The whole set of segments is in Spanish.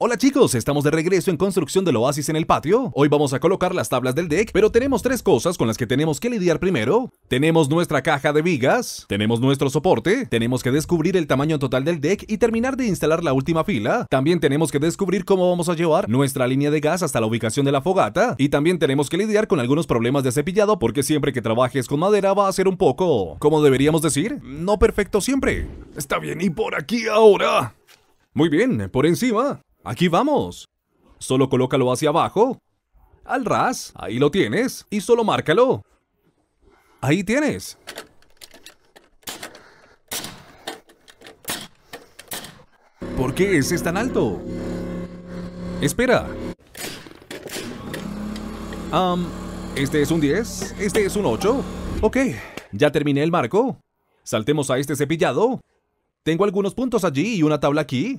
Hola chicos, estamos de regreso en construcción del oasis en el patio. Hoy vamos a colocar las tablas del deck, pero tenemos tres cosas con las que tenemos que lidiar primero. Tenemos nuestra caja de vigas, tenemos nuestro soporte, tenemos que descubrir el tamaño total del deck y terminar de instalar la última fila. También tenemos que descubrir cómo vamos a llevar nuestra línea de gas hasta la ubicación de la fogata. Y también tenemos que lidiar con algunos problemas de cepillado porque siempre que trabajes con madera va a ser un poco, como deberíamos decir, no perfecto siempre. Está bien, y por aquí ahora. Muy bien, por encima. Aquí vamos. Solo colócalo hacia abajo. Al ras, ahí lo tienes. Y solo márcalo. Ahí tienes. ¿Por qué ese es tan alto? Espera. este es un 10, este es un 8. Ok, ya terminé el marco. Saltemos a este cepillado. Tengo algunos puntos allí y una tabla aquí.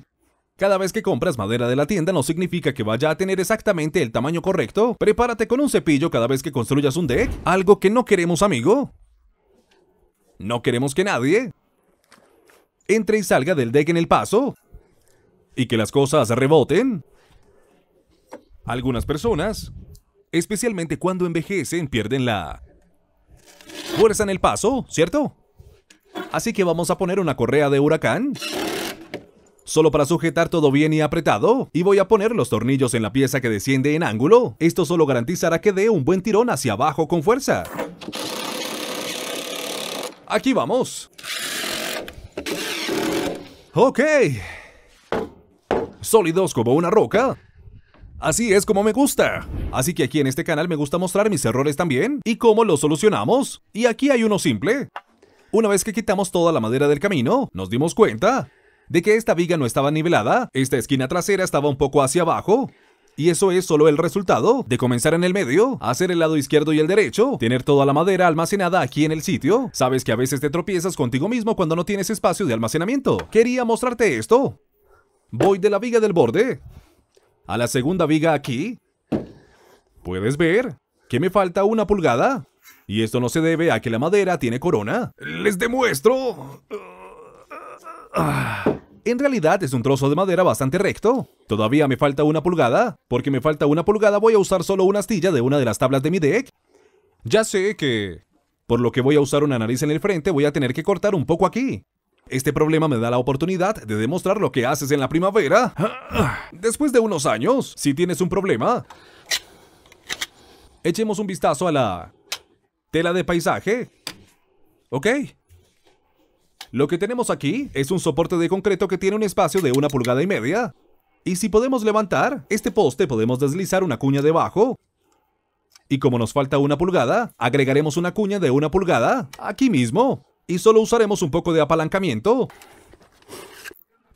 Cada vez que compras madera de la tienda no significa que vaya a tener exactamente el tamaño correcto. Prepárate con un cepillo cada vez que construyas un deck. Algo que no queremos, amigo. No queremos que nadie entre y salga del deck en el paso. Y que las cosas reboten. Algunas personas, especialmente cuando envejecen, pierden la fuerza en el paso, ¿cierto? Así que vamos a poner una correa de huracán solo para sujetar todo bien y apretado. Y voy a poner los tornillos en la pieza que desciende en ángulo. Esto solo garantizará que dé un buen tirón hacia abajo con fuerza. Aquí vamos. Ok. Sólidos como una roca. Así es como me gusta. Así que aquí en este canal me gusta mostrar mis errores también y cómo los solucionamos. Y aquí hay uno simple. Una vez que quitamos toda la madera del camino, nos dimos cuenta de que esta viga no estaba nivelada, esta esquina trasera estaba un poco hacia abajo, y eso es solo el resultado de comenzar en el medio, hacer el lado izquierdo y el derecho, tener toda la madera almacenada aquí en el sitio. Sabes que a veces te tropiezas contigo mismo cuando no tienes espacio de almacenamiento. Quería mostrarte esto. Voy de la viga del borde a la segunda viga aquí. Puedes ver que me falta una pulgada. Y esto no se debe a que la madera tiene corona. Les demuestro. Ah. En realidad es un trozo de madera bastante recto. Todavía me falta una pulgada. Porque me falta una pulgada voy a usar solo una astilla de una de las tablas de mi deck. Ya sé que... Por lo que voy a usar una nariz en el frente voy a tener que cortar un poco aquí. Este problema me da la oportunidad de demostrar lo que haces en la primavera. Después de unos años, si tienes un problema... Echemos un vistazo a la... Tela de paisaje. Ok, lo que tenemos aquí es un soporte de concreto que tiene un espacio de una pulgada y media. Y si podemos levantar este poste, podemos deslizar una cuña debajo. Y como nos falta una pulgada, agregaremos una cuña de una pulgada aquí mismo. Y solo usaremos un poco de apalancamiento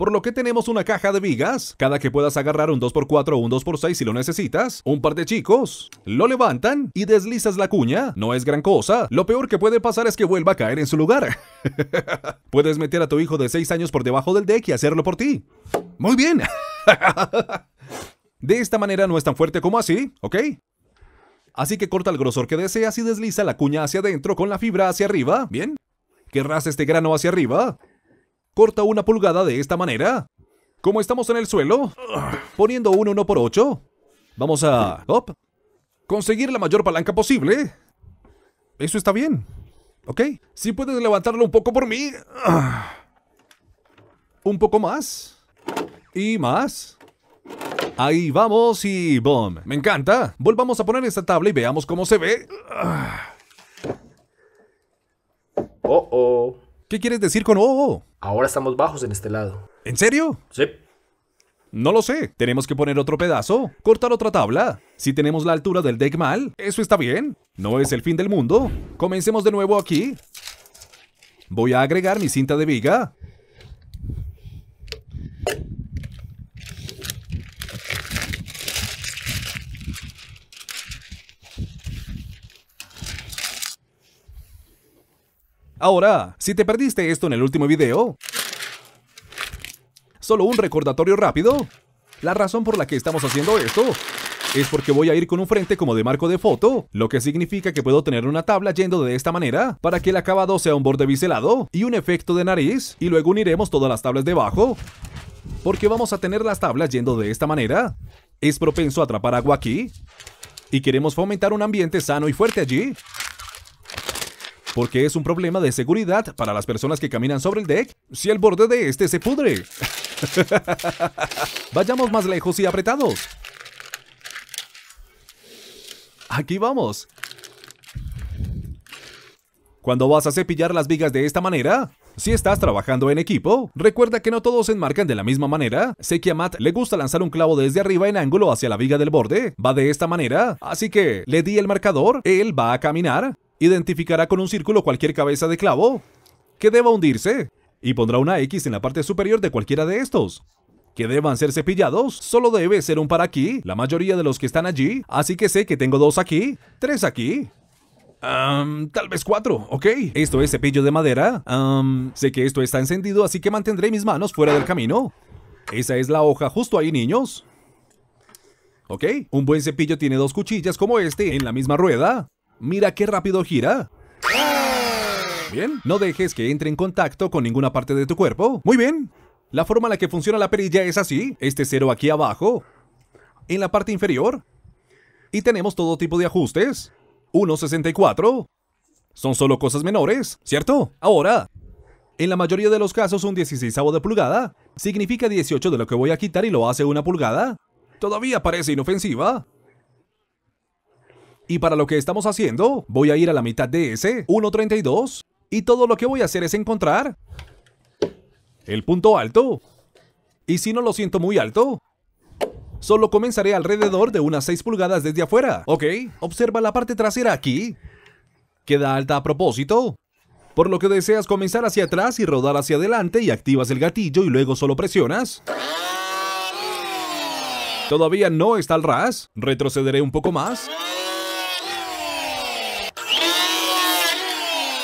por lo que tenemos una caja de vigas, cada que puedas agarrar un 2x4 o un 2x6 si lo necesitas, un par de chicos, lo levantan y deslizas la cuña, no es gran cosa, lo peor que puede pasar es que vuelva a caer en su lugar. Puedes meter a tu hijo de 6 años por debajo del deck y hacerlo por ti. Muy bien. De esta manera no es tan fuerte como así, ¿ok? Así que corta el grosor que deseas y desliza la cuña hacia adentro con la fibra hacia arriba, ¿bien? Querrás este grano hacia arriba. Corta una pulgada de esta manera. Como estamos en el suelo, poniendo un 1 por 8, vamos a... ¡op! Conseguir la mayor palanca posible. Eso está bien. ¿Ok? Si puedes levantarlo un poco por mí. Un poco más. Y más. Ahí vamos y boom. Me encanta. Volvamos a poner esta tabla y veamos cómo se ve. Oh, oh. ¿Qué quieres decir con ojo? Oh, oh"? Ahora estamos bajos en este lado. ¿En serio? Sí. No lo sé. Tenemos que poner otro pedazo, cortar otra tabla. Si tenemos la altura del deck mal, eso está bien. No es el fin del mundo. Comencemos de nuevo aquí. Voy a agregar mi cinta de viga. Ahora, si te perdiste esto en el último video, solo un recordatorio rápido. La razón por la que estamos haciendo esto es porque voy a ir con un frente como de marco de foto, lo que significa que puedo tener una tabla yendo de esta manera para que el acabado sea un borde biselado y un efecto de nariz y luego uniremos todas las tablas debajo porque vamos a tener las tablas yendo de esta manera. Es propenso a atrapar agua aquí y queremos fomentar un ambiente sano y fuerte allí porque es un problema de seguridad para las personas que caminan sobre el deck si el borde de este se pudre. Vayamos más lejos y apretados. Aquí vamos. Cuando vas a cepillar las vigas de esta manera, si estás trabajando en equipo, recuerda que no todos enmarcan de la misma manera. Sé que a Matt le gusta lanzar un clavo desde arriba en ángulo hacia la viga del borde. Va de esta manera, así que le di el marcador, él va a caminar identificará con un círculo cualquier cabeza de clavo que deba hundirse y pondrá una X en la parte superior de cualquiera de estos. Que deban ser cepillados, solo debe ser un para aquí, la mayoría de los que están allí, así que sé que tengo dos aquí, tres aquí, Um, tal vez cuatro, ok. Esto es cepillo de madera. Um, sé que esto está encendido, así que mantendré mis manos fuera del camino. Esa es la hoja justo ahí, niños. Ok, un buen cepillo tiene dos cuchillas como este en la misma rueda. Mira qué rápido gira. Bien, no dejes que entre en contacto con ninguna parte de tu cuerpo. Muy bien. La forma en la que funciona la perilla es así. Este cero aquí abajo, en la parte inferior. Y tenemos todo tipo de ajustes. 1.64. Son solo cosas menores, ¿cierto? Ahora, en la mayoría de los casos un 16 de pulgada significa 18 de lo que voy a quitar y lo hace una pulgada. Todavía parece inofensiva. Y para lo que estamos haciendo, voy a ir a la mitad de ese, 1.32, y todo lo que voy a hacer es encontrar el punto alto. Y si no lo siento muy alto, solo comenzaré alrededor de unas 6 pulgadas desde afuera. Ok, observa la parte trasera aquí. Queda alta a propósito. Por lo que deseas comenzar hacia atrás y rodar hacia adelante y activas el gatillo y luego solo presionas. Todavía no está al ras. Retrocederé un poco más.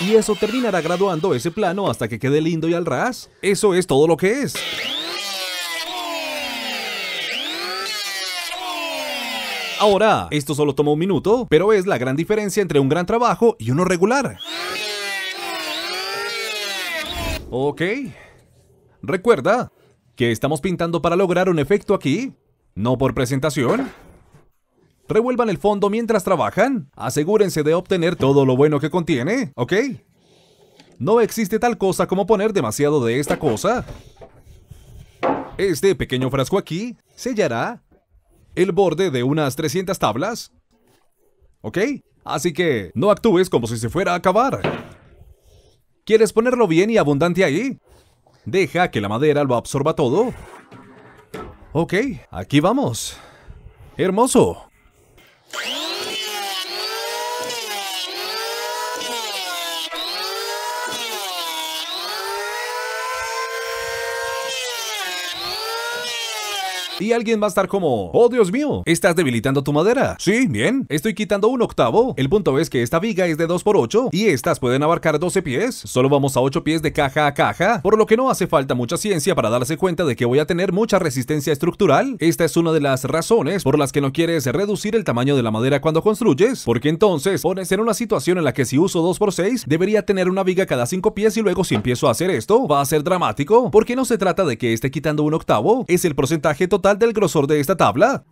Y eso terminará graduando ese plano hasta que quede lindo y al ras. Eso es todo lo que es. Ahora, esto solo toma un minuto, pero es la gran diferencia entre un gran trabajo y uno regular. Ok. Recuerda que estamos pintando para lograr un efecto aquí, no por presentación. Revuelvan el fondo mientras trabajan. Asegúrense de obtener todo lo bueno que contiene, ¿ok? No existe tal cosa como poner demasiado de esta cosa. Este pequeño frasco aquí sellará el borde de unas 300 tablas. ¿Ok? Así que no actúes como si se fuera a acabar. ¿Quieres ponerlo bien y abundante ahí? Deja que la madera lo absorba todo. Ok, aquí vamos. Hermoso. Thank you. Y alguien va a estar como, oh Dios mío, estás debilitando tu madera. Sí, bien, estoy quitando un octavo. El punto es que esta viga es de 2x8 y estas pueden abarcar 12 pies. Solo vamos a 8 pies de caja a caja, por lo que no hace falta mucha ciencia para darse cuenta de que voy a tener mucha resistencia estructural. Esta es una de las razones por las que no quieres reducir el tamaño de la madera cuando construyes, porque entonces pones en una situación en la que si uso 2x6 debería tener una viga cada 5 pies y luego si empiezo a hacer esto va a ser dramático, porque no se trata de que esté quitando un octavo, es el porcentaje total del grosor de esta tabla?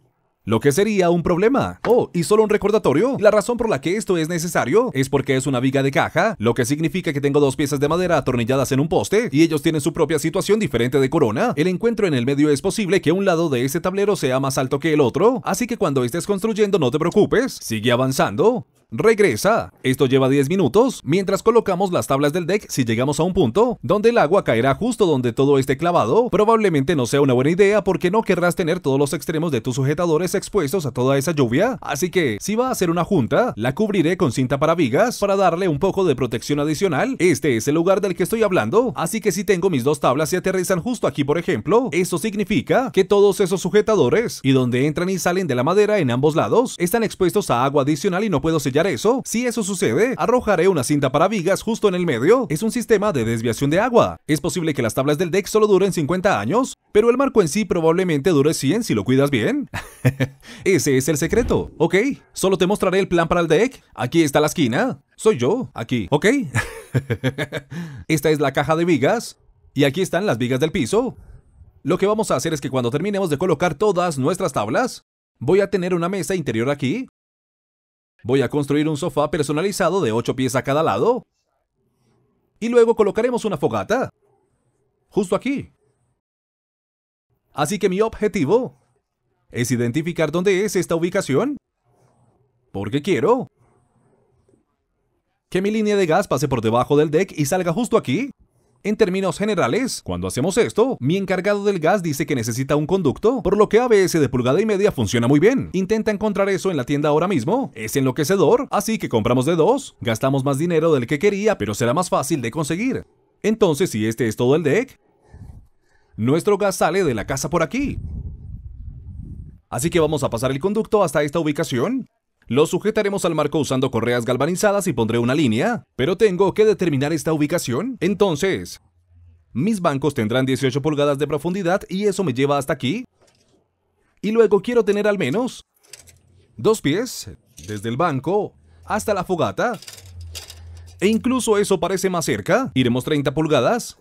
Lo que sería un problema. Oh, y solo un recordatorio. La razón por la que esto es necesario es porque es una viga de caja, lo que significa que tengo dos piezas de madera atornilladas en un poste y ellos tienen su propia situación diferente de corona. El encuentro en el medio es posible que un lado de ese tablero sea más alto que el otro, así que cuando estés construyendo no te preocupes, sigue avanzando regresa. Esto lleva 10 minutos, mientras colocamos las tablas del deck si llegamos a un punto donde el agua caerá justo donde todo esté clavado, probablemente no sea una buena idea porque no querrás tener todos los extremos de tus sujetadores expuestos a toda esa lluvia, así que si va a hacer una junta, la cubriré con cinta para vigas para darle un poco de protección adicional. Este es el lugar del que estoy hablando, así que si tengo mis dos tablas y aterrizan justo aquí por ejemplo, eso significa que todos esos sujetadores y donde entran y salen de la madera en ambos lados están expuestos a agua adicional y no puedo sellar eso? Si eso sucede, arrojaré una cinta para vigas justo en el medio. Es un sistema de desviación de agua. Es posible que las tablas del deck solo duren 50 años, pero el marco en sí probablemente dure 100 si lo cuidas bien. Ese es el secreto. Ok, solo te mostraré el plan para el deck. Aquí está la esquina. Soy yo, aquí, ¿ok? Esta es la caja de vigas. Y aquí están las vigas del piso. Lo que vamos a hacer es que cuando terminemos de colocar todas nuestras tablas, voy a tener una mesa interior aquí Voy a construir un sofá personalizado de 8 pies a cada lado. Y luego colocaremos una fogata. Justo aquí. Así que mi objetivo es identificar dónde es esta ubicación. Porque quiero que mi línea de gas pase por debajo del deck y salga justo aquí. En términos generales, cuando hacemos esto, mi encargado del gas dice que necesita un conducto, por lo que ABS de pulgada y media funciona muy bien. Intenta encontrar eso en la tienda ahora mismo. Es enloquecedor, así que compramos de dos. Gastamos más dinero del que quería, pero será más fácil de conseguir. Entonces, si este es todo el deck, nuestro gas sale de la casa por aquí. Así que vamos a pasar el conducto hasta esta ubicación. Lo sujetaremos al marco usando correas galvanizadas y pondré una línea, pero tengo que determinar esta ubicación. Entonces, mis bancos tendrán 18 pulgadas de profundidad y eso me lleva hasta aquí. Y luego quiero tener al menos dos pies, desde el banco hasta la fogata. E incluso eso parece más cerca. Iremos 30 pulgadas.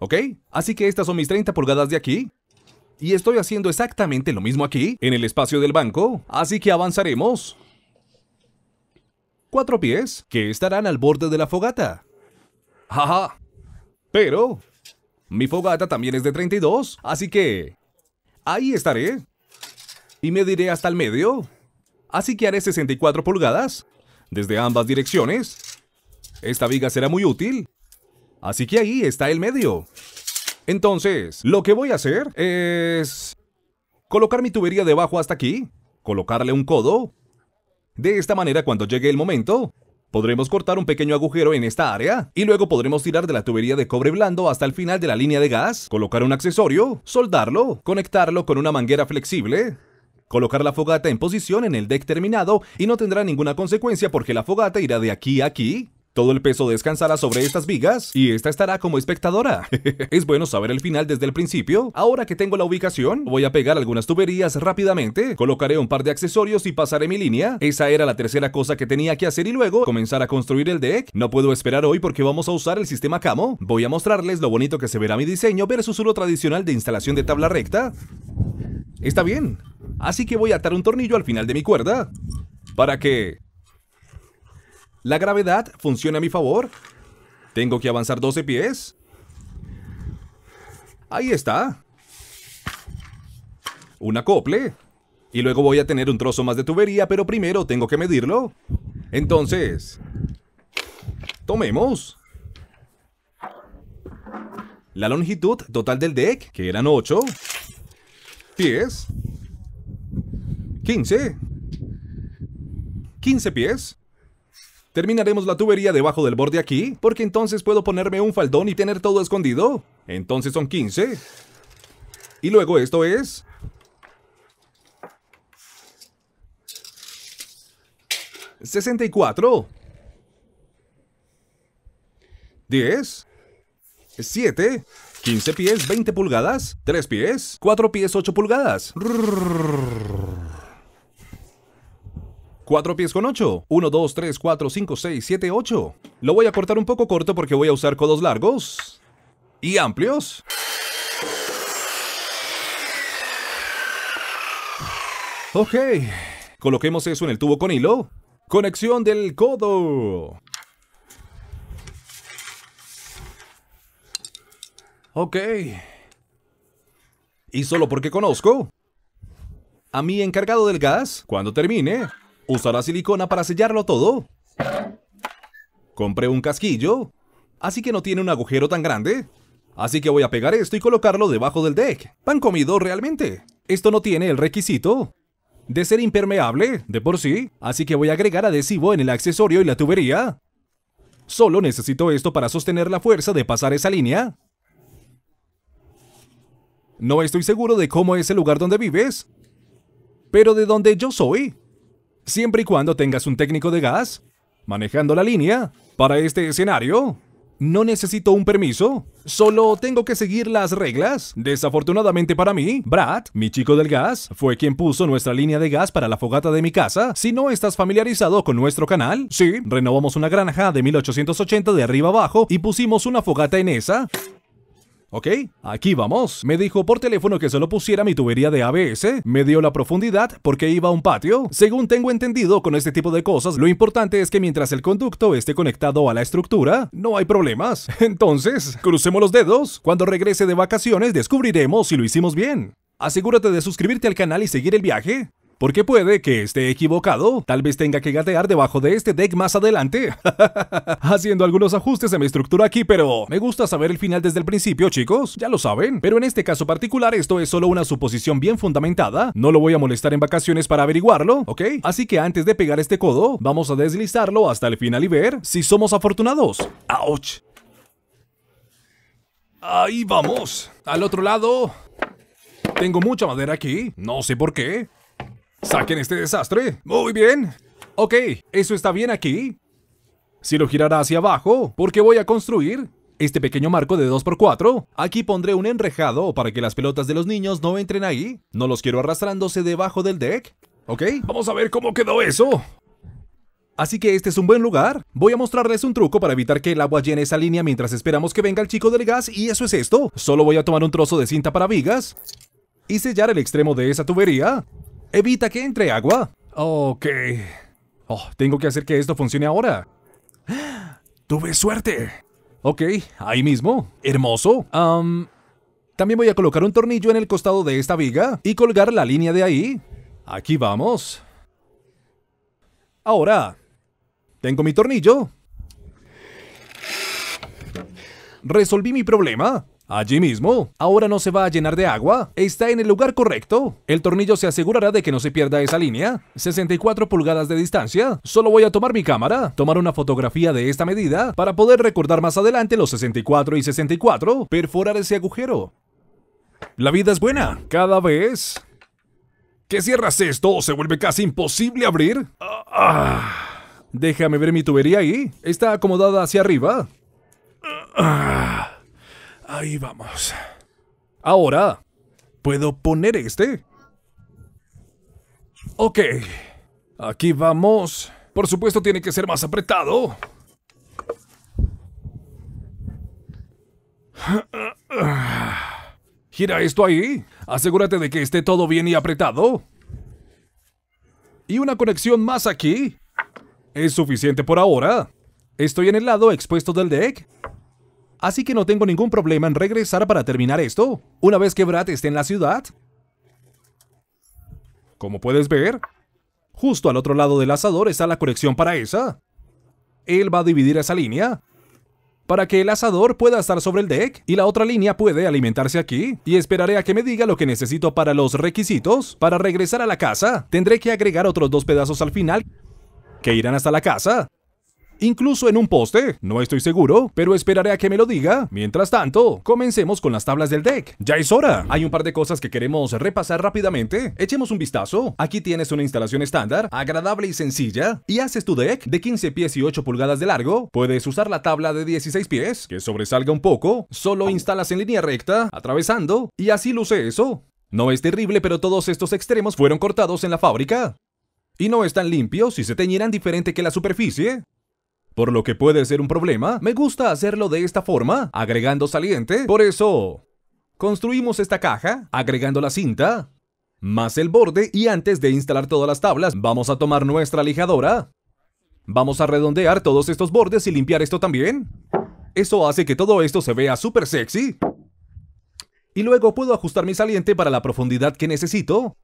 ¿Ok? Así que estas son mis 30 pulgadas de aquí. Y estoy haciendo exactamente lo mismo aquí, en el espacio del banco, así que avanzaremos. Cuatro pies que estarán al borde de la fogata. Jaja. Pero, mi fogata también es de 32, así que... Ahí estaré. Y mediré hasta el medio. Así que haré 64 pulgadas, desde ambas direcciones. Esta viga será muy útil. Así que ahí está el medio. Entonces, lo que voy a hacer es colocar mi tubería debajo hasta aquí, colocarle un codo. De esta manera, cuando llegue el momento, podremos cortar un pequeño agujero en esta área y luego podremos tirar de la tubería de cobre blando hasta el final de la línea de gas, colocar un accesorio, soldarlo, conectarlo con una manguera flexible, Colocar la fogata en posición en el deck terminado y no tendrá ninguna consecuencia porque la fogata irá de aquí a aquí todo el peso descansará sobre estas vigas y esta estará como espectadora. es bueno saber el final desde el principio. Ahora que tengo la ubicación, voy a pegar algunas tuberías rápidamente, colocaré un par de accesorios y pasaré mi línea. Esa era la tercera cosa que tenía que hacer y luego comenzar a construir el deck. No puedo esperar hoy porque vamos a usar el sistema Camo. Voy a mostrarles lo bonito que se verá mi diseño versus uno tradicional de instalación de tabla recta. Está bien. Así que voy a atar un tornillo al final de mi cuerda para que la gravedad funciona a mi favor. Tengo que avanzar 12 pies. Ahí está. Un acople. Y luego voy a tener un trozo más de tubería, pero primero tengo que medirlo. Entonces... Tomemos. La longitud total del deck, que eran 8. Pies. 15. 15 pies. Terminaremos la tubería debajo del borde aquí, porque entonces puedo ponerme un faldón y tener todo escondido. Entonces son 15. Y luego esto es... ¿64? ¿10? ¿7? 15 pies, 20 pulgadas, 3 pies, 4 pies, 8 pulgadas. 4 pies con 8. 1, 2, 3, 4, 5, 6, 7, 8. Lo voy a cortar un poco corto porque voy a usar codos largos y amplios. Ok, coloquemos eso en el tubo con hilo. Conexión del codo. Ok. Y solo porque conozco a mi encargado del gas, cuando termine, la silicona para sellarlo todo. Compré un casquillo, así que no tiene un agujero tan grande. Así que voy a pegar esto y colocarlo debajo del deck. Pan comido realmente. Esto no tiene el requisito de ser impermeable, de por sí. Así que voy a agregar adhesivo en el accesorio y la tubería. Solo necesito esto para sostener la fuerza de pasar esa línea. No estoy seguro de cómo es el lugar donde vives, pero de donde yo soy, siempre y cuando tengas un técnico de gas manejando la línea. Para este escenario, no necesito un permiso, solo tengo que seguir las reglas. Desafortunadamente para mí, Brad, mi chico del gas, fue quien puso nuestra línea de gas para la fogata de mi casa. Si no estás familiarizado con nuestro canal, sí, renovamos una granja de 1880 de arriba abajo y pusimos una fogata en esa. Ok, aquí vamos. Me dijo por teléfono que solo pusiera mi tubería de ABS. Me dio la profundidad porque iba a un patio. Según tengo entendido con este tipo de cosas, lo importante es que mientras el conducto esté conectado a la estructura, no hay problemas. Entonces, crucemos los dedos. Cuando regrese de vacaciones descubriremos si lo hicimos bien. Asegúrate de suscribirte al canal y seguir el viaje. Porque puede que esté equivocado, tal vez tenga que gatear debajo de este deck más adelante. Haciendo algunos ajustes en mi estructura aquí, pero me gusta saber el final desde el principio, chicos, ya lo saben. Pero en este caso particular esto es solo una suposición bien fundamentada, no lo voy a molestar en vacaciones para averiguarlo, ¿ok? Así que antes de pegar este codo, vamos a deslizarlo hasta el final y ver si somos afortunados. ¡Auch! Ahí vamos. Al otro lado. Tengo mucha madera aquí. No sé por qué. ¡Saquen este desastre! ¡Muy bien! Ok, ¿eso está bien aquí? Si lo girará hacia abajo, porque voy a construir este pequeño marco de 2x4. Aquí pondré un enrejado para que las pelotas de los niños no entren ahí. No los quiero arrastrándose debajo del deck. ¿Ok? Vamos a ver cómo quedó eso. Así que este es un buen lugar. Voy a mostrarles un truco para evitar que el agua llene esa línea mientras esperamos que venga el chico del gas y eso es esto. Solo voy a tomar un trozo de cinta para vigas y sellar el extremo de esa tubería. Evita que entre agua. Ok. Oh, tengo que hacer que esto funcione ahora. Tuve suerte. Ok, ahí mismo. Hermoso. Um, también voy a colocar un tornillo en el costado de esta viga y colgar la línea de ahí. Aquí vamos. Ahora, tengo mi tornillo. Resolví mi problema. Allí mismo. Ahora no se va a llenar de agua. Está en el lugar correcto. El tornillo se asegurará de que no se pierda esa línea. 64 pulgadas de distancia. Solo voy a tomar mi cámara, tomar una fotografía de esta medida para poder recordar más adelante los 64 y 64. Perforar ese agujero. La vida es buena. Cada vez que cierras esto, se vuelve casi imposible abrir. Ah, ah. Déjame ver mi tubería ahí. Está acomodada hacia arriba. Ah, ah. Ahí vamos. Ahora, puedo poner este. Ok. Aquí vamos. Por supuesto tiene que ser más apretado. Gira esto ahí. Asegúrate de que esté todo bien y apretado. Y una conexión más aquí. Es suficiente por ahora. Estoy en el lado expuesto del deck así que no tengo ningún problema en regresar para terminar esto, una vez que Brad esté en la ciudad. Como puedes ver, justo al otro lado del asador está la conexión para esa. Él va a dividir esa línea para que el asador pueda estar sobre el deck y la otra línea puede alimentarse aquí y esperaré a que me diga lo que necesito para los requisitos para regresar a la casa. Tendré que agregar otros dos pedazos al final que irán hasta la casa incluso en un poste. No estoy seguro, pero esperaré a que me lo diga. Mientras tanto, comencemos con las tablas del deck. Ya es hora. Hay un par de cosas que queremos repasar rápidamente. Echemos un vistazo. Aquí tienes una instalación estándar, agradable y sencilla. Y haces tu deck de 15 pies y 8 pulgadas de largo. Puedes usar la tabla de 16 pies, que sobresalga un poco. Solo instalas en línea recta, atravesando, y así luce eso. No es terrible, pero todos estos extremos fueron cortados en la fábrica. Y no están limpios y se teñirán diferente que la superficie por lo que puede ser un problema, me gusta hacerlo de esta forma, agregando saliente. Por eso, construimos esta caja, agregando la cinta, más el borde y antes de instalar todas las tablas, vamos a tomar nuestra lijadora. Vamos a redondear todos estos bordes y limpiar esto también. Eso hace que todo esto se vea súper sexy. Y luego puedo ajustar mi saliente para la profundidad que necesito.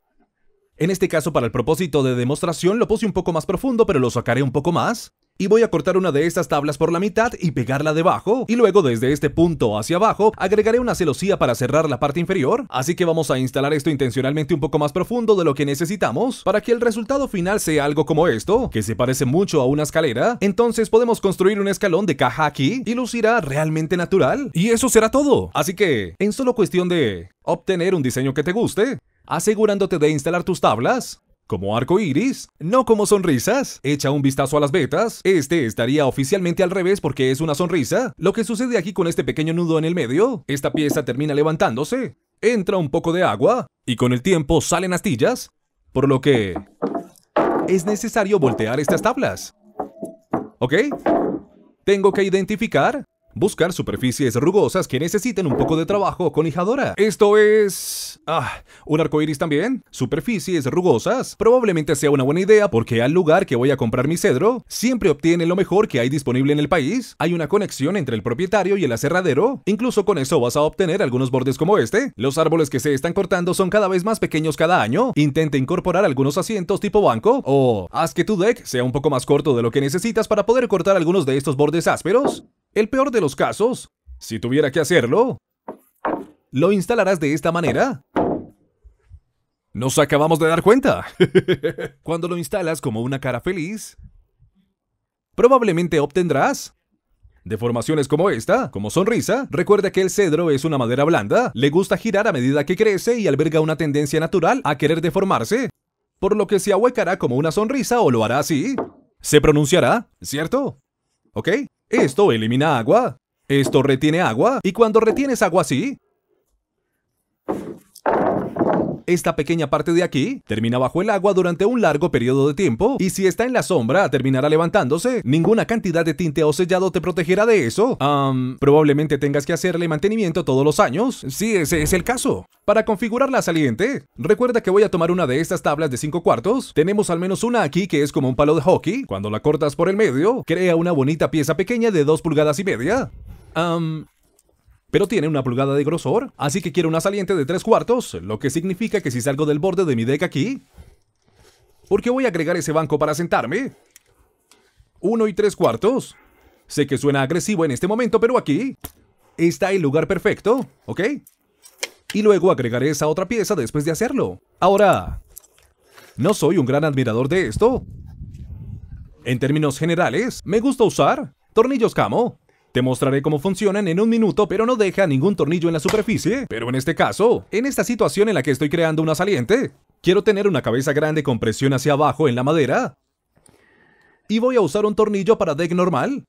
En este caso para el propósito de demostración lo puse un poco más profundo pero lo sacaré un poco más. Y voy a cortar una de estas tablas por la mitad y pegarla debajo. Y luego desde este punto hacia abajo agregaré una celosía para cerrar la parte inferior. Así que vamos a instalar esto intencionalmente un poco más profundo de lo que necesitamos. Para que el resultado final sea algo como esto, que se parece mucho a una escalera. Entonces podemos construir un escalón de caja aquí y lucirá realmente natural. Y eso será todo. Así que, en solo cuestión de obtener un diseño que te guste asegurándote de instalar tus tablas, como arco iris, no como sonrisas. Echa un vistazo a las vetas. Este estaría oficialmente al revés porque es una sonrisa. Lo que sucede aquí con este pequeño nudo en el medio, esta pieza termina levantándose, entra un poco de agua y con el tiempo salen astillas, por lo que es necesario voltear estas tablas. ¿Ok? Tengo que identificar Buscar superficies rugosas que necesiten un poco de trabajo con lijadora. Esto es... Ah, ¿un arco iris también? ¿Superficies rugosas? Probablemente sea una buena idea porque al lugar que voy a comprar mi cedro, siempre obtiene lo mejor que hay disponible en el país. Hay una conexión entre el propietario y el aserradero. Incluso con eso vas a obtener algunos bordes como este. Los árboles que se están cortando son cada vez más pequeños cada año. Intenta incorporar algunos asientos tipo banco o haz que tu deck sea un poco más corto de lo que necesitas para poder cortar algunos de estos bordes ásperos. El peor de los casos, si tuviera que hacerlo, lo instalarás de esta manera. Nos acabamos de dar cuenta. Cuando lo instalas como una cara feliz, probablemente obtendrás deformaciones como esta, como sonrisa. Recuerda que el cedro es una madera blanda, le gusta girar a medida que crece y alberga una tendencia natural a querer deformarse, por lo que se ahuecará como una sonrisa o lo hará así. Se pronunciará, ¿cierto? ¿Ok? ¿Esto elimina agua? ¿Esto retiene agua? Y cuando retienes agua sí esta pequeña parte de aquí termina bajo el agua durante un largo periodo de tiempo y si está en la sombra terminará levantándose. Ninguna cantidad de tinte o sellado te protegerá de eso. Um, probablemente tengas que hacerle mantenimiento todos los años. Sí, ese es el caso. Para configurar la saliente, recuerda que voy a tomar una de estas tablas de 5 cuartos. Tenemos al menos una aquí que es como un palo de hockey. Cuando la cortas por el medio, crea una bonita pieza pequeña de 2 pulgadas y media. Um, pero tiene una pulgada de grosor, así que quiero una saliente de 3 cuartos, lo que significa que si salgo del borde de mi deck aquí, porque voy a agregar ese banco para sentarme, 1 y 3 cuartos. Sé que suena agresivo en este momento, pero aquí está el lugar perfecto, ¿ok? Y luego agregaré esa otra pieza después de hacerlo. Ahora, no soy un gran admirador de esto. En términos generales, me gusta usar tornillos camo, te mostraré cómo funcionan en un minuto, pero no deja ningún tornillo en la superficie. Pero en este caso, en esta situación en la que estoy creando una saliente, quiero tener una cabeza grande con presión hacia abajo en la madera. Y voy a usar un tornillo para deck normal.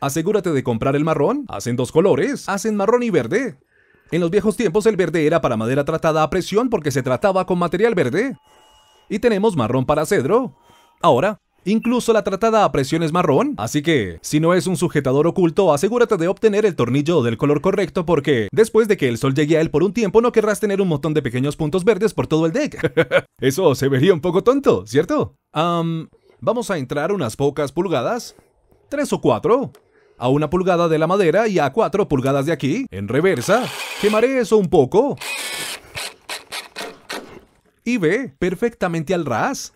Asegúrate de comprar el marrón. Hacen dos colores. Hacen marrón y verde. En los viejos tiempos el verde era para madera tratada a presión porque se trataba con material verde. Y tenemos marrón para cedro. Ahora, incluso la tratada a presión es marrón. Así que, si no es un sujetador oculto, asegúrate de obtener el tornillo del color correcto porque después de que el sol llegue a él por un tiempo no querrás tener un montón de pequeños puntos verdes por todo el deck. Eso se vería un poco tonto, ¿cierto? vamos a entrar unas pocas pulgadas. Tres o cuatro a una pulgada de la madera y a cuatro pulgadas de aquí, en reversa. Quemaré eso un poco. Y ve perfectamente al ras.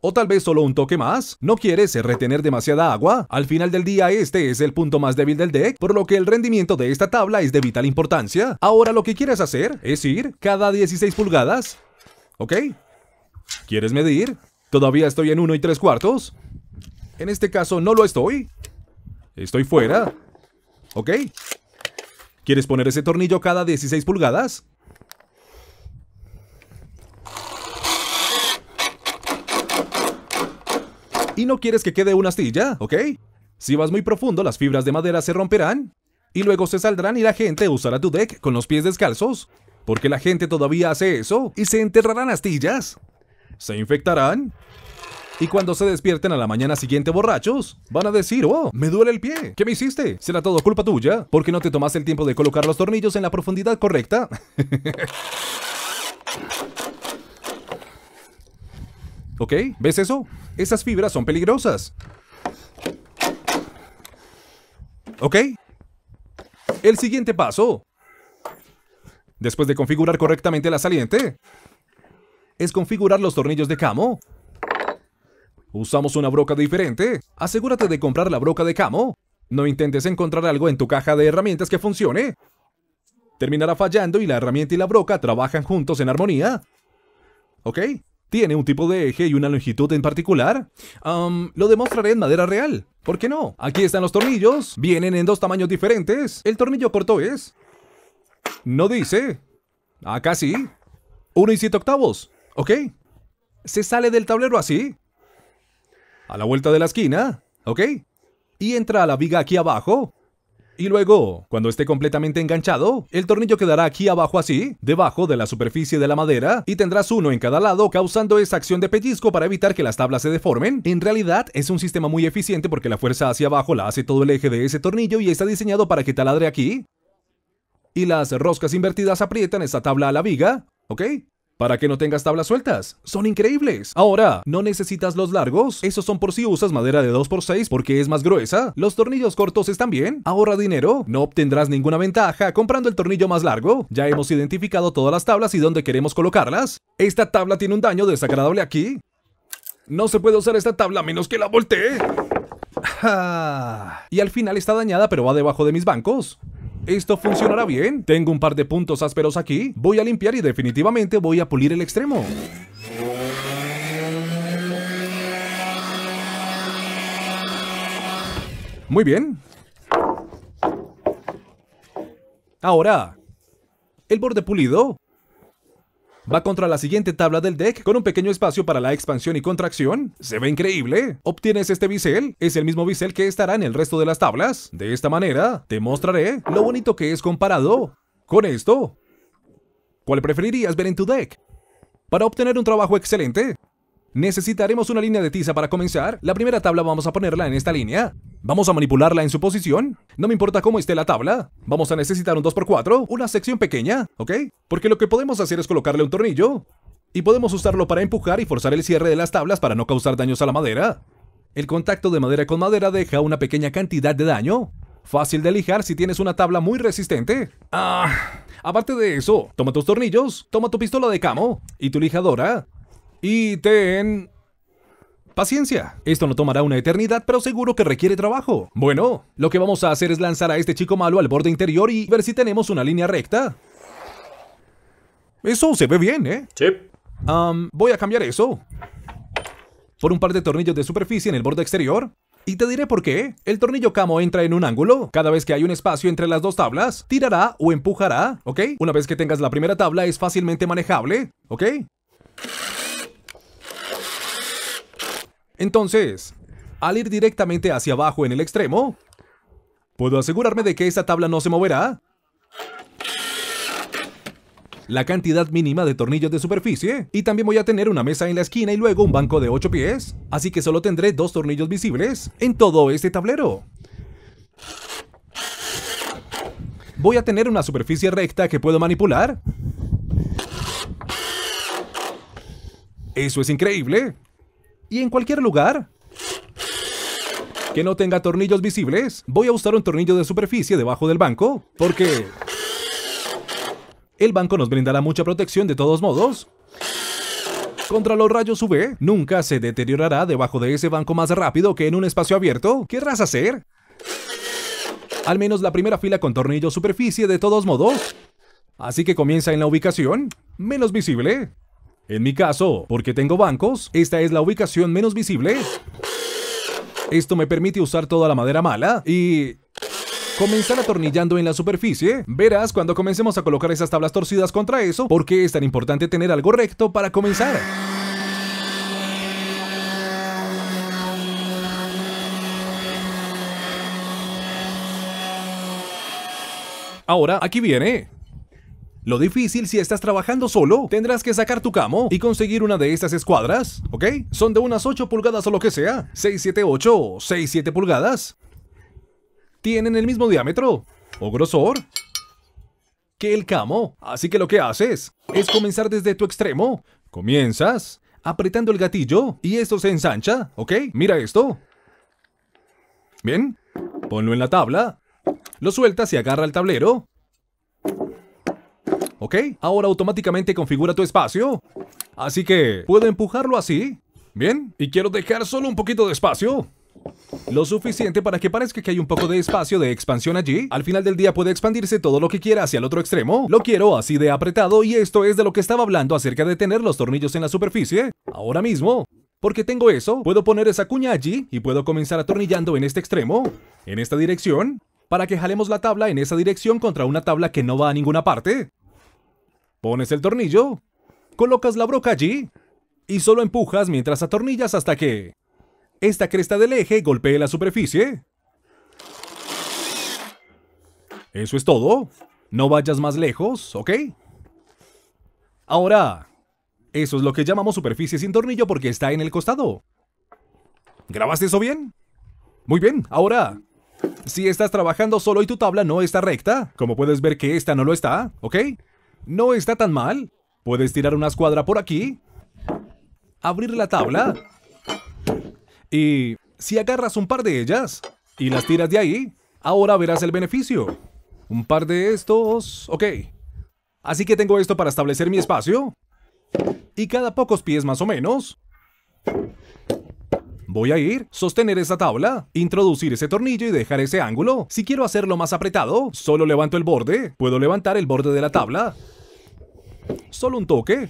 ¿O tal vez solo un toque más? ¿No quieres retener demasiada agua? Al final del día este es el punto más débil del deck, por lo que el rendimiento de esta tabla es de vital importancia. Ahora lo que quieres hacer es ir cada 16 pulgadas. ¿Ok? ¿Quieres medir? ¿Todavía estoy en 1 y 3 cuartos? En este caso no lo estoy. Estoy fuera. ¿Ok? ¿Quieres poner ese tornillo cada 16 pulgadas? y no quieres que quede una astilla, ¿ok? Si vas muy profundo, las fibras de madera se romperán y luego se saldrán y la gente usará tu deck con los pies descalzos, porque la gente todavía hace eso y se enterrarán astillas, se infectarán y cuando se despierten a la mañana siguiente borrachos, van a decir, oh, me duele el pie, ¿qué me hiciste? ¿Será todo culpa tuya? porque no te tomaste el tiempo de colocar los tornillos en la profundidad correcta? ¿Ok? ¿Ves eso? Esas fibras son peligrosas. ¿Ok? El siguiente paso, después de configurar correctamente la saliente, es configurar los tornillos de camo. Usamos una broca diferente. Asegúrate de comprar la broca de camo. No intentes encontrar algo en tu caja de herramientas que funcione. Terminará fallando y la herramienta y la broca trabajan juntos en armonía. ¿Ok? tiene un tipo de eje y una longitud en particular? lo demostraré en madera real. ¿Por qué no? Aquí están los tornillos. Vienen en dos tamaños diferentes. El tornillo corto es... No dice. Acá sí. 1 y 7 octavos. ¿Ok? Se sale del tablero así. A la vuelta de la esquina. ¿Ok? Y entra a la viga aquí abajo. Y luego, cuando esté completamente enganchado, el tornillo quedará aquí abajo así, debajo de la superficie de la madera, y tendrás uno en cada lado causando esa acción de pellizco para evitar que las tablas se deformen. En realidad es un sistema muy eficiente porque la fuerza hacia abajo la hace todo el eje de ese tornillo y está diseñado para que taladre aquí. Y las roscas invertidas aprietan esta tabla a la viga, ¿ok? para que no tengas tablas sueltas. Son increíbles. Ahora, ¿no necesitas los largos? Esos son por si usas madera de 2x6 porque es más gruesa. Los tornillos cortos están bien. Ahorra dinero. No obtendrás ninguna ventaja comprando el tornillo más largo. Ya hemos identificado todas las tablas y dónde queremos colocarlas. Esta tabla tiene un daño desagradable aquí. No se puede usar esta tabla a menos que la voltee. Ah, y al final está dañada pero va debajo de mis bancos esto funcionará bien. Tengo un par de puntos ásperos aquí. Voy a limpiar y definitivamente voy a pulir el extremo. Muy bien. Ahora, el borde pulido Va contra la siguiente tabla del deck con un pequeño espacio para la expansión y contracción. ¡Se ve increíble! Obtienes este bisel, es el mismo bisel que estará en el resto de las tablas. De esta manera, te mostraré lo bonito que es comparado con esto. ¿Cuál preferirías ver en tu deck? Para obtener un trabajo excelente, necesitaremos una línea de tiza para comenzar. La primera tabla vamos a ponerla en esta línea. Vamos a manipularla en su posición. No me importa cómo esté la tabla. Vamos a necesitar un 2x4, una sección pequeña, ¿ok? Porque lo que podemos hacer es colocarle un tornillo y podemos usarlo para empujar y forzar el cierre de las tablas para no causar daños a la madera. El contacto de madera con madera deja una pequeña cantidad de daño. Fácil de lijar si tienes una tabla muy resistente. Ah, aparte de eso, toma tus tornillos, toma tu pistola de camo y tu lijadora y ten Paciencia. Esto no tomará una eternidad, pero seguro que requiere trabajo. Bueno, lo que vamos a hacer es lanzar a este chico malo al borde interior y ver si tenemos una línea recta. Eso se ve bien, ¿eh? Sí. voy a cambiar eso. Por un par de tornillos de superficie en el borde exterior. Y te diré por qué. El tornillo camo entra en un ángulo. Cada vez que hay un espacio entre las dos tablas, tirará o empujará, ¿ok? Una vez que tengas la primera tabla es fácilmente manejable, ¿ok? Entonces, al ir directamente hacia abajo en el extremo, ¿puedo asegurarme de que esta tabla no se moverá? La cantidad mínima de tornillos de superficie, y también voy a tener una mesa en la esquina y luego un banco de 8 pies, así que solo tendré dos tornillos visibles en todo este tablero. Voy a tener una superficie recta que puedo manipular, eso es increíble y en cualquier lugar que no tenga tornillos visibles, voy a usar un tornillo de superficie debajo del banco, porque el banco nos brindará mucha protección de todos modos. Contra los rayos UV, nunca se deteriorará debajo de ese banco más rápido que en un espacio abierto. ¿Querrás hacer? Al menos la primera fila con tornillo superficie de todos modos. Así que comienza en la ubicación menos visible. En mi caso, porque tengo bancos, esta es la ubicación menos visible. Esto me permite usar toda la madera mala y... Comenzar atornillando en la superficie. Verás cuando comencemos a colocar esas tablas torcidas contra eso, porque es tan importante tener algo recto para comenzar. Ahora, aquí viene. Lo difícil si estás trabajando solo, tendrás que sacar tu camo y conseguir una de estas escuadras, ¿ok? Son de unas 8 pulgadas o lo que sea, 6, 7, 8, o 6, 7 pulgadas. Tienen el mismo diámetro o grosor que el camo. Así que lo que haces es comenzar desde tu extremo. Comienzas apretando el gatillo y esto se ensancha, ¿ok? Mira esto. Bien, ponlo en la tabla. Lo sueltas y agarra el tablero. ¿ok? Ahora automáticamente configura tu espacio. Así que, ¿puedo empujarlo así? Bien, y quiero dejar solo un poquito de espacio. Lo suficiente para que parezca que hay un poco de espacio de expansión allí. Al final del día puede expandirse todo lo que quiera hacia el otro extremo. Lo quiero así de apretado y esto es de lo que estaba hablando acerca de tener los tornillos en la superficie. Ahora mismo. Porque tengo eso, puedo poner esa cuña allí y puedo comenzar atornillando en este extremo, en esta dirección, para que jalemos la tabla en esa dirección contra una tabla que no va a ninguna parte. Pones el tornillo, colocas la broca allí y solo empujas mientras atornillas hasta que esta cresta del eje golpee la superficie. Eso es todo. No vayas más lejos, ¿ok? Ahora, eso es lo que llamamos superficie sin tornillo porque está en el costado. ¿Grabaste eso bien? Muy bien, ahora, si estás trabajando solo y tu tabla no está recta, como puedes ver que esta no lo está, ¿ok? No está tan mal. Puedes tirar una escuadra por aquí. Abrir la tabla. Y si agarras un par de ellas y las tiras de ahí, ahora verás el beneficio. Un par de estos... Ok. Así que tengo esto para establecer mi espacio. Y cada pocos pies más o menos. Voy a ir, sostener esa tabla, introducir ese tornillo y dejar ese ángulo. Si quiero hacerlo más apretado, solo levanto el borde. Puedo levantar el borde de la tabla. Solo un toque.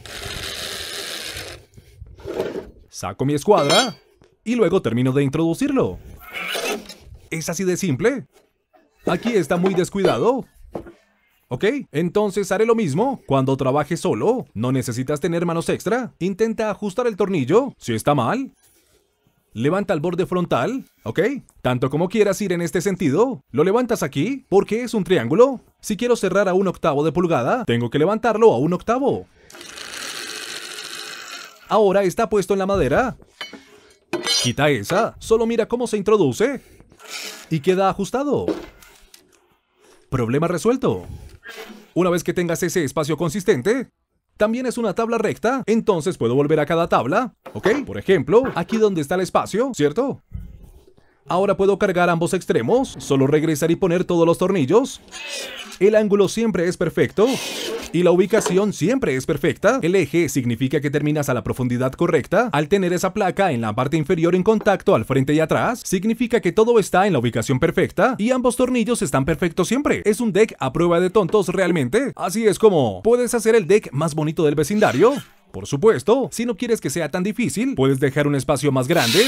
Saco mi escuadra y luego termino de introducirlo. Es así de simple. Aquí está muy descuidado. ¿Ok? Entonces haré lo mismo. Cuando trabaje solo, no necesitas tener manos extra. Intenta ajustar el tornillo. Si está mal, levanta el borde frontal, ¿ok? Tanto como quieras ir en este sentido, lo levantas aquí porque es un triángulo. Si quiero cerrar a un octavo de pulgada, tengo que levantarlo a un octavo. Ahora está puesto en la madera. Quita esa, solo mira cómo se introduce. Y queda ajustado. Problema resuelto. Una vez que tengas ese espacio consistente, también es una tabla recta, entonces puedo volver a cada tabla ¿Ok? Por ejemplo, aquí donde está el espacio, ¿cierto? Ahora puedo cargar ambos extremos, solo regresar y poner todos los tornillos. El ángulo siempre es perfecto y la ubicación siempre es perfecta. El eje significa que terminas a la profundidad correcta. Al tener esa placa en la parte inferior en contacto al frente y atrás, significa que todo está en la ubicación perfecta y ambos tornillos están perfectos siempre. Es un deck a prueba de tontos realmente. Así es como puedes hacer el deck más bonito del vecindario. Por supuesto, si no quieres que sea tan difícil, puedes dejar un espacio más grande.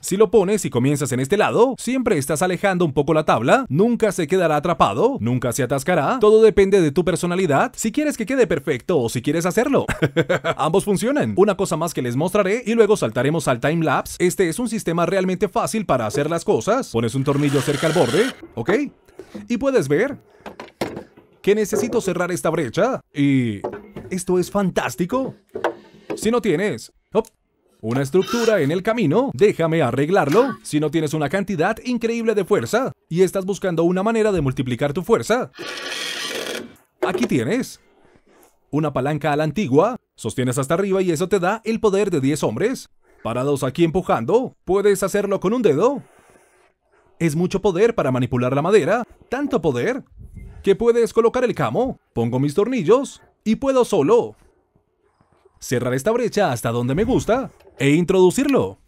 Si lo pones y comienzas en este lado, siempre estás alejando un poco la tabla, nunca se quedará atrapado, nunca se atascará, todo depende de tu personalidad, si quieres que quede perfecto o si quieres hacerlo. Ambos funcionan. Una cosa más que les mostraré y luego saltaremos al time lapse. Este es un sistema realmente fácil para hacer las cosas. Pones un tornillo cerca al borde, ¿ok? Y puedes ver que necesito cerrar esta brecha. Y... esto es fantástico. Si no tienes... una estructura en el camino, déjame arreglarlo. Si no tienes una cantidad increíble de fuerza y estás buscando una manera de multiplicar tu fuerza, aquí tienes. Una palanca a la antigua, sostienes hasta arriba y eso te da el poder de 10 hombres. Parados aquí empujando, puedes hacerlo con un dedo. Es mucho poder para manipular la madera, tanto poder que puedes colocar el camo, pongo mis tornillos y puedo solo cerrar esta brecha hasta donde me gusta e introducirlo.